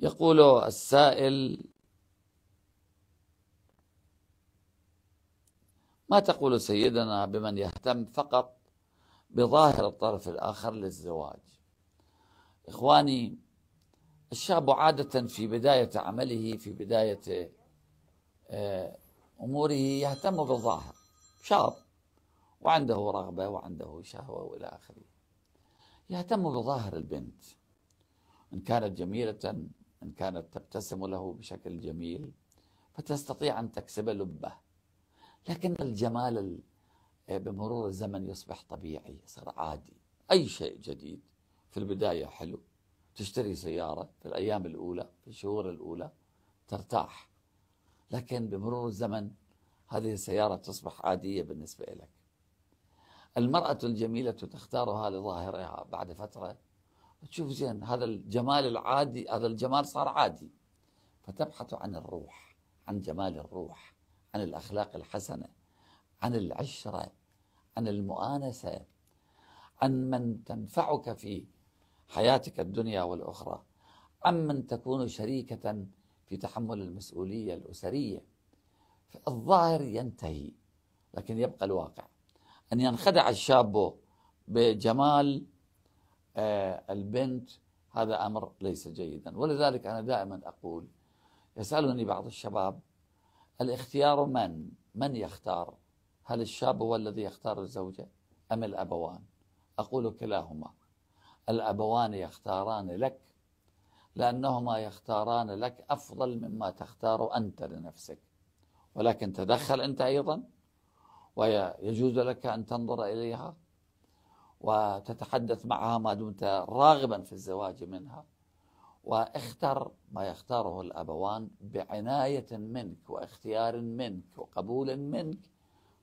يقول السائل ما تقول سيدنا بمن يهتم فقط بظاهر الطرف الآخر للزواج إخواني الشاب عادة في بداية عمله في بداية آه، أموره يهتم بالظاهر شاب وعنده رغبة وعنده شهوة وإلى آخره يهتم بظاهر البنت إن كانت جميلة إن كانت تبتسم له بشكل جميل فتستطيع أن تكسب لبه لكن الجمال آه، بمرور الزمن يصبح طبيعي يصير عادي أي شيء جديد في البداية حلو تشتري سيارة في الأيام الأولى في الشهور الأولى ترتاح لكن بمرور الزمن هذه السيارة تصبح عادية بالنسبة لك المرأة الجميلة تختارها لظاهرها بعد فترة تشوف زين هذا الجمال العادي هذا الجمال صار عادي فتبحث عن الروح عن جمال الروح عن الأخلاق الحسنة عن العشرة عن المؤانسة عن من تنفعك في حياتك الدنيا والأخرى عن من تكون شريكة في تحمل المسؤولية الأسرية الظاهر ينتهي لكن يبقى الواقع أن ينخدع الشاب بجمال آه، البنت هذا أمر ليس جيدا ولذلك أنا دائما أقول يسألني بعض الشباب الاختيار من؟ من يختار؟ هل الشاب هو الذي يختار الزوجة أم الأبوان؟ أقول كلاهما الأبوان يختاران لك لأنهما يختاران لك أفضل مما تختار أنت لنفسك ولكن تدخل أنت أيضا ويجوز لك أن تنظر إليها وتتحدث معها ما دمت راغبا في الزواج منها واختر ما يختاره الابوان بعنايه منك واختيار منك وقبول منك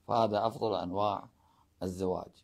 فهذا افضل انواع الزواج